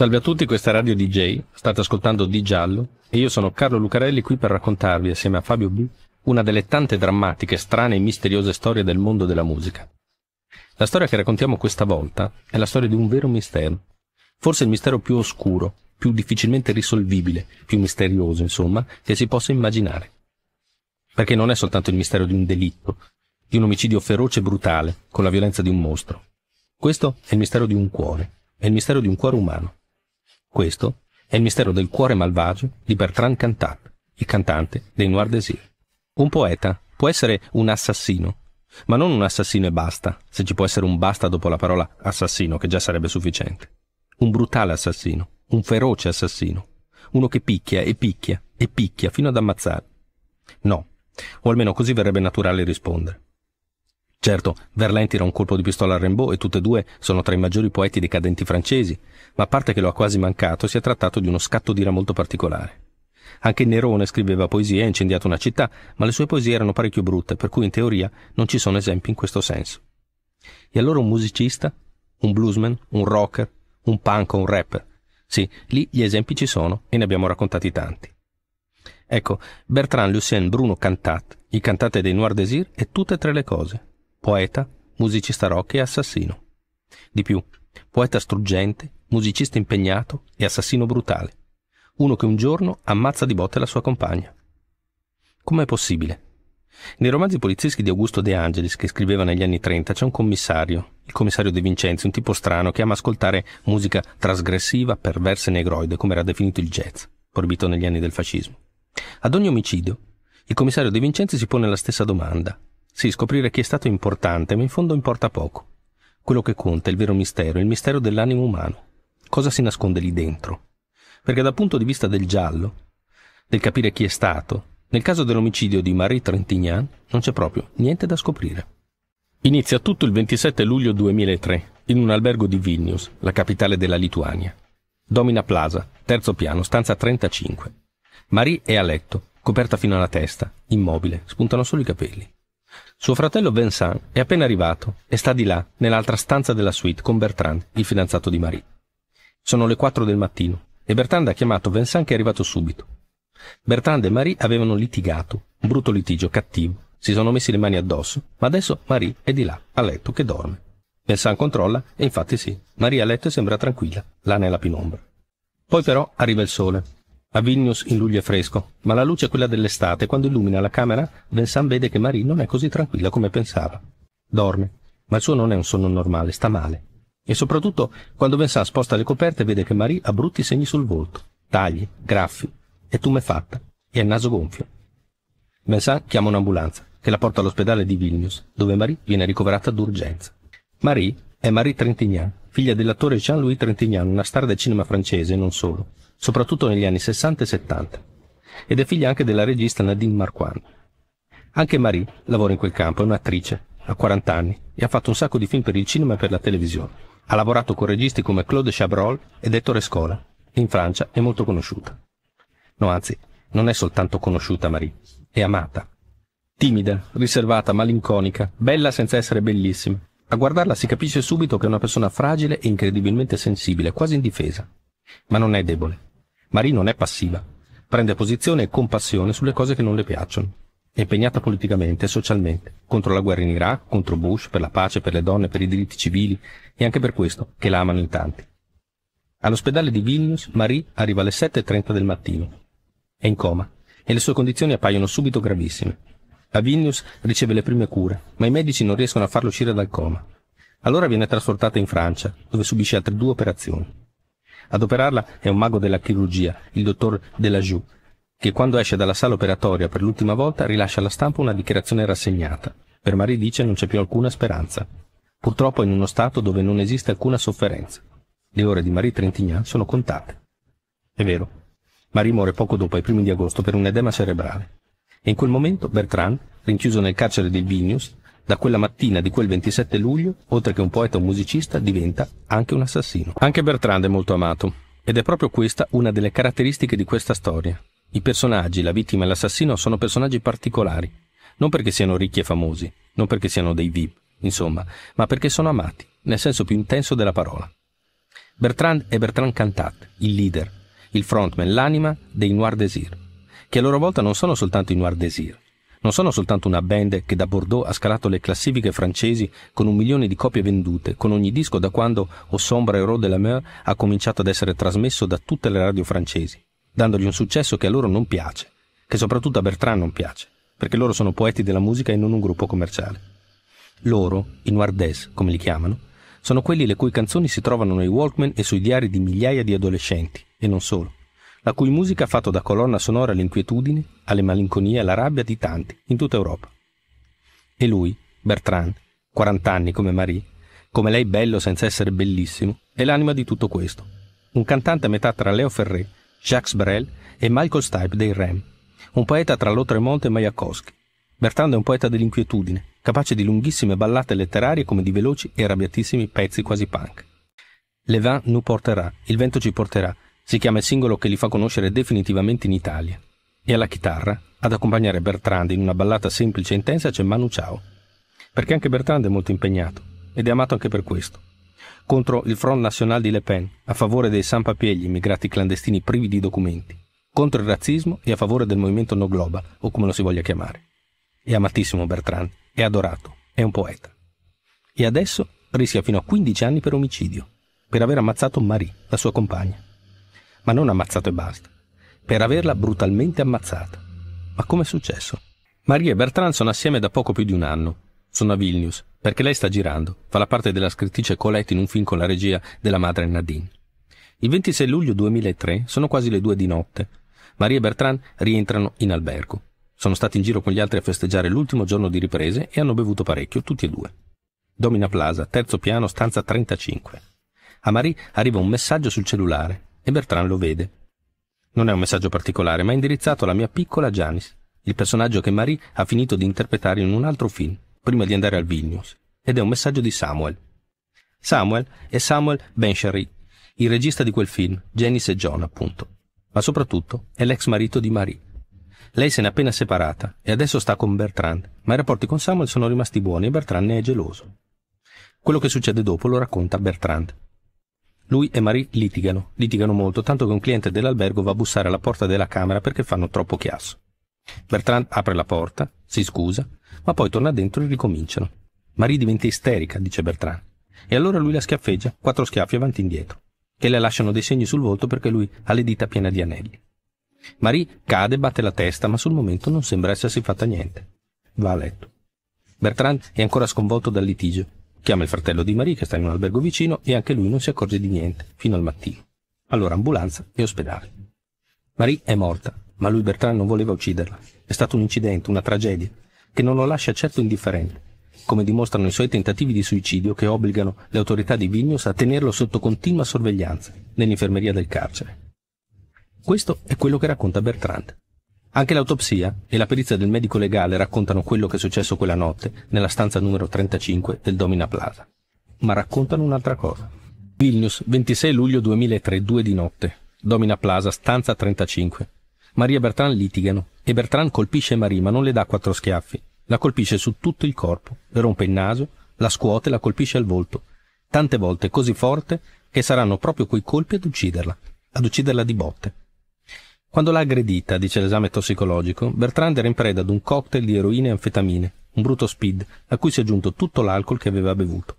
Salve a tutti, questa è Radio DJ, state ascoltando Di Giallo e io sono Carlo Lucarelli qui per raccontarvi assieme a Fabio B una delle tante drammatiche, strane e misteriose storie del mondo della musica. La storia che raccontiamo questa volta è la storia di un vero mistero, forse il mistero più oscuro, più difficilmente risolvibile, più misterioso insomma, che si possa immaginare. Perché non è soltanto il mistero di un delitto, di un omicidio feroce e brutale, con la violenza di un mostro. Questo è il mistero di un cuore, è il mistero di un cuore umano. Questo è il mistero del cuore malvagio di Bertrand Cantat, il cantante dei Noir Désir. Un poeta può essere un assassino, ma non un assassino e basta, se ci può essere un basta dopo la parola assassino, che già sarebbe sufficiente. Un brutale assassino, un feroce assassino, uno che picchia e picchia e picchia fino ad ammazzare. No, o almeno così verrebbe naturale rispondere. Certo, Verlaine tira un colpo di pistola a Rimbaud e tutte e due sono tra i maggiori poeti decadenti francesi, ma a parte che lo ha quasi mancato, si è trattato di uno scatto d'ira molto particolare. Anche Nerone scriveva poesie e ha incendiato una città, ma le sue poesie erano parecchio brutte, per cui in teoria non ci sono esempi in questo senso. E allora un musicista, un bluesman, un rocker, un punk o un rapper? Sì, lì gli esempi ci sono e ne abbiamo raccontati tanti. Ecco, Bertrand Lucien Bruno Cantat, i cantate dei Noir Désir è tutte e tre le cose poeta, musicista rock e assassino. Di più, poeta struggente, musicista impegnato e assassino brutale. Uno che un giorno ammazza di botte la sua compagna. Com'è possibile? Nei romanzi polizieschi di Augusto De Angelis, che scriveva negli anni 30, c'è un commissario, il commissario De Vincenzi, un tipo strano che ama ascoltare musica trasgressiva, perversa e negroide, come era definito il jazz, proibito negli anni del fascismo. Ad ogni omicidio, il commissario De Vincenzi si pone la stessa domanda. Sì, scoprire chi è stato è importante, ma in fondo importa poco. Quello che conta è il vero mistero, il mistero dell'animo umano. Cosa si nasconde lì dentro? Perché dal punto di vista del giallo, del capire chi è stato, nel caso dell'omicidio di Marie Trentignan non c'è proprio niente da scoprire. Inizia tutto il 27 luglio 2003, in un albergo di Vilnius, la capitale della Lituania. Domina Plaza, terzo piano, stanza 35. Marie è a letto, coperta fino alla testa, immobile, spuntano solo i capelli. Suo fratello Vincent è appena arrivato e sta di là, nell'altra stanza della suite, con Bertrand, il fidanzato di Marie. Sono le 4 del mattino e Bertrand ha chiamato Vincent che è arrivato subito. Bertrand e Marie avevano litigato, un brutto litigio, cattivo. Si sono messi le mani addosso, ma adesso Marie è di là, a letto, che dorme. Vincent controlla e infatti sì, Marie a letto e sembra tranquilla, là nella penombra. Poi però arriva il sole a Vilnius in luglio è fresco, ma la luce è quella dell'estate e quando illumina la camera Vincent vede che Marie non è così tranquilla come pensava. Dorme, ma il suo non è un sonno normale, sta male. E soprattutto quando Vincent sposta le coperte vede che Marie ha brutti segni sul volto, tagli, graffi, è tumefatta e ha il naso gonfio. Vincent chiama un'ambulanza, che la porta all'ospedale di Vilnius, dove Marie viene ricoverata d'urgenza. Marie è Marie Trentignan, figlia dell'attore Jean-Louis Trentignan, una star del cinema francese e non solo soprattutto negli anni 60 e 70, ed è figlia anche della regista Nadine Marquand. Anche Marie lavora in quel campo, è un'attrice, ha 40 anni e ha fatto un sacco di film per il cinema e per la televisione. Ha lavorato con registi come Claude Chabrol ed Ettore Scola. In Francia è molto conosciuta. No, anzi, non è soltanto conosciuta Marie, è amata. Timida, riservata, malinconica, bella senza essere bellissima. A guardarla si capisce subito che è una persona fragile e incredibilmente sensibile, quasi indifesa. Ma non è debole, Marie non è passiva, prende posizione con passione sulle cose che non le piacciono. È impegnata politicamente e socialmente, contro la guerra in Iraq, contro Bush, per la pace, per le donne, per i diritti civili e anche per questo che la amano in tanti. All'ospedale di Vilnius Marie arriva alle 7.30 del mattino. È in coma e le sue condizioni appaiono subito gravissime. A Vilnius riceve le prime cure, ma i medici non riescono a farlo uscire dal coma. Allora viene trasportata in Francia, dove subisce altre due operazioni. Ad operarla è un mago della chirurgia, il dottor Delajou, che quando esce dalla sala operatoria per l'ultima volta rilascia alla stampa una dichiarazione rassegnata. Per Marie dice non c'è più alcuna speranza. Purtroppo è in uno stato dove non esiste alcuna sofferenza. Le ore di Marie Trentignan sono contate. È vero. Marie muore poco dopo, ai primi di agosto, per un edema cerebrale. E in quel momento Bertrand, rinchiuso nel carcere di Vilnius, da quella mattina di quel 27 luglio, oltre che un poeta o un musicista, diventa anche un assassino. Anche Bertrand è molto amato, ed è proprio questa una delle caratteristiche di questa storia. I personaggi, la vittima e l'assassino sono personaggi particolari, non perché siano ricchi e famosi, non perché siano dei VIP, insomma, ma perché sono amati, nel senso più intenso della parola. Bertrand è Bertrand Cantat, il leader, il frontman, l'anima dei Noir Désir, che a loro volta non sono soltanto i Noir Désir, non sono soltanto una band che da Bordeaux ha scalato le classifiche francesi con un milione di copie vendute, con ogni disco da quando O Sombre et Eau de la Mer ha cominciato ad essere trasmesso da tutte le radio francesi, dandogli un successo che a loro non piace, che soprattutto a Bertrand non piace, perché loro sono poeti della musica e non un gruppo commerciale. Loro, i Noirdès, come li chiamano, sono quelli le cui canzoni si trovano nei Walkman e sui diari di migliaia di adolescenti, e non solo la cui musica ha fatto da colonna sonora all'inquietudine, alle malinconie e alla rabbia di tanti in tutta Europa. E lui, Bertrand, 40 anni come Marie, come lei bello senza essere bellissimo, è l'anima di tutto questo. Un cantante a metà tra Leo Ferré, Jacques Brel e Michael Stipe dei Rem. Un poeta tra Lotremonte e Majakowski. Bertrand è un poeta dell'inquietudine, capace di lunghissime ballate letterarie come di veloci e arrabbiatissimi pezzi quasi punk. Le vin nous porterà, il vento ci porterà, si chiama il singolo che li fa conoscere definitivamente in Italia. E alla chitarra, ad accompagnare Bertrand in una ballata semplice e intensa c'è Manu Ciao. Perché anche Bertrand è molto impegnato, ed è amato anche per questo. Contro il Front National di Le Pen, a favore dei sans-papiers, gli immigrati clandestini privi di documenti. Contro il razzismo e a favore del movimento No Global, o come lo si voglia chiamare. È amatissimo Bertrand, è adorato, è un poeta. E adesso rischia fino a 15 anni per omicidio, per aver ammazzato Marie, la sua compagna ma non ammazzato e basta, per averla brutalmente ammazzata. Ma come è successo? Maria e Bertrand sono assieme da poco più di un anno. Sono a Vilnius, perché lei sta girando, fa la parte della scrittrice Colette in un film con la regia della madre Nadine. Il 26 luglio 2003 sono quasi le due di notte. Maria e Bertrand rientrano in albergo. Sono stati in giro con gli altri a festeggiare l'ultimo giorno di riprese e hanno bevuto parecchio, tutti e due. Domina Plaza, terzo piano, stanza 35. A Marie arriva un messaggio sul cellulare e Bertrand lo vede. Non è un messaggio particolare, ma è indirizzato alla mia piccola Janice, il personaggio che Marie ha finito di interpretare in un altro film, prima di andare al Vilnius, ed è un messaggio di Samuel. Samuel è Samuel Benchery, il regista di quel film, Janice e John, appunto. Ma soprattutto è l'ex marito di Marie. Lei se n'è appena separata e adesso sta con Bertrand, ma i rapporti con Samuel sono rimasti buoni e Bertrand ne è geloso. Quello che succede dopo lo racconta Bertrand, lui e Marie litigano, litigano molto, tanto che un cliente dell'albergo va a bussare alla porta della camera perché fanno troppo chiasso. Bertrand apre la porta, si scusa, ma poi torna dentro e ricominciano. Marie diventa isterica, dice Bertrand. E allora lui la schiaffeggia, quattro schiaffi avanti e indietro, che le lasciano dei segni sul volto perché lui ha le dita piene di anelli. Marie cade, batte la testa, ma sul momento non sembra essersi fatta niente. Va a letto. Bertrand è ancora sconvolto dal litigio Chiama il fratello di Marie che sta in un albergo vicino e anche lui non si accorge di niente, fino al mattino. Allora ambulanza e ospedale. Marie è morta, ma lui Bertrand non voleva ucciderla. È stato un incidente, una tragedia, che non lo lascia certo indifferente, come dimostrano i suoi tentativi di suicidio che obbligano le autorità di Vilnius a tenerlo sotto continua sorveglianza nell'infermeria del carcere. Questo è quello che racconta Bertrand, anche l'autopsia e la perizia del medico legale raccontano quello che è successo quella notte nella stanza numero 35 del Domina Plaza. Ma raccontano un'altra cosa. Vilnius, 26 luglio 2003, 2 di notte. Domina Plaza, stanza 35. Maria e Bertrand litigano e Bertrand colpisce Marie ma non le dà quattro schiaffi. La colpisce su tutto il corpo, le rompe il naso, la scuote e la colpisce al volto. Tante volte così forte che saranno proprio quei colpi ad ucciderla, ad ucciderla di botte. Quando l'ha aggredita, dice l'esame tossicologico, Bertrand era in preda ad un cocktail di eroina e anfetamine, un brutto speed, a cui si è aggiunto tutto l'alcol che aveva bevuto.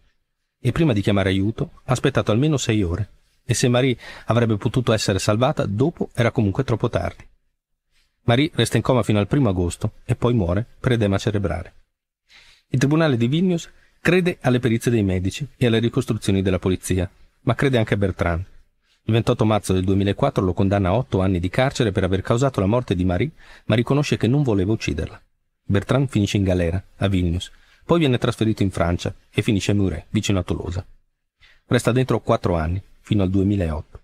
E prima di chiamare aiuto, ha aspettato almeno sei ore. E se Marie avrebbe potuto essere salvata, dopo era comunque troppo tardi. Marie resta in coma fino al primo agosto e poi muore per edema cerebrale. Il tribunale di Vilnius crede alle perizie dei medici e alle ricostruzioni della polizia, ma crede anche a Bertrand il 28 marzo del 2004 lo condanna a otto anni di carcere per aver causato la morte di Marie, ma riconosce che non voleva ucciderla. Bertrand finisce in galera, a Vilnius, poi viene trasferito in Francia e finisce a Muret, vicino a Tolosa. Resta dentro quattro anni, fino al 2008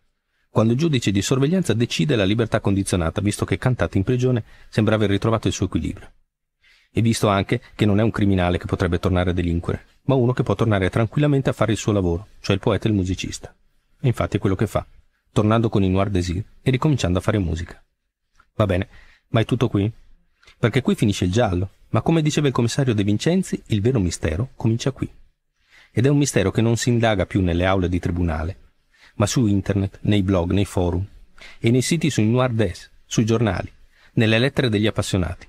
quando il giudice di sorveglianza decide la libertà condizionata, visto che cantato in prigione sembra aver ritrovato il suo equilibrio. E visto anche che non è un criminale che potrebbe tornare a delinquere, ma uno che può tornare tranquillamente a fare il suo lavoro, cioè il poeta e il musicista. E infatti è quello che fa, tornando con i Noir Désir e ricominciando a fare musica. Va bene, ma è tutto qui? Perché qui finisce il giallo, ma come diceva il commissario De Vincenzi, il vero mistero comincia qui. Ed è un mistero che non si indaga più nelle aule di tribunale, ma su internet, nei blog, nei forum, e nei siti sui Noir Des, sui giornali, nelle lettere degli appassionati.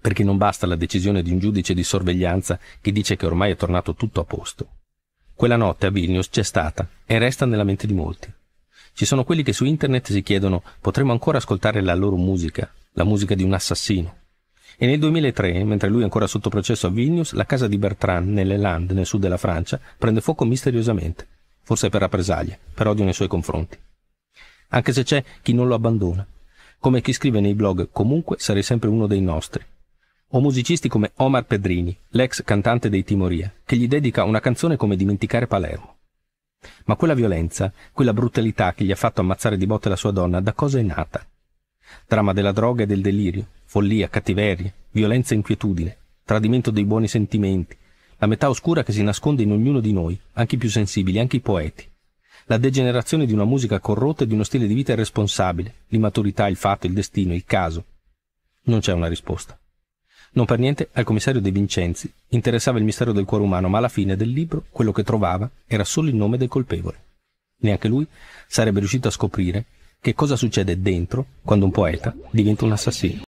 Perché non basta la decisione di un giudice di sorveglianza che dice che ormai è tornato tutto a posto, quella notte a Vilnius c'è stata e resta nella mente di molti. Ci sono quelli che su internet si chiedono potremmo ancora ascoltare la loro musica, la musica di un assassino. E nel 2003, mentre lui è ancora sotto processo a Vilnius, la casa di Bertrand, nelle Landes, nel sud della Francia, prende fuoco misteriosamente, forse per rappresaglie, per odio nei suoi confronti. Anche se c'è chi non lo abbandona, come chi scrive nei blog comunque sarei sempre uno dei nostri, o musicisti come Omar Pedrini, l'ex cantante dei Timoria, che gli dedica una canzone come Dimenticare Palermo. Ma quella violenza, quella brutalità che gli ha fatto ammazzare di botte la sua donna, da cosa è nata? Trama della droga e del delirio, follia, cattiverie, violenza e inquietudine, tradimento dei buoni sentimenti, la metà oscura che si nasconde in ognuno di noi, anche i più sensibili, anche i poeti. La degenerazione di una musica corrotta e di uno stile di vita irresponsabile, l'immaturità, il fatto, il destino, il caso. Non c'è una risposta. Non per niente al commissario De Vincenzi interessava il mistero del cuore umano, ma alla fine del libro quello che trovava era solo il nome del colpevole. Neanche lui sarebbe riuscito a scoprire che cosa succede dentro quando un poeta diventa un assassino.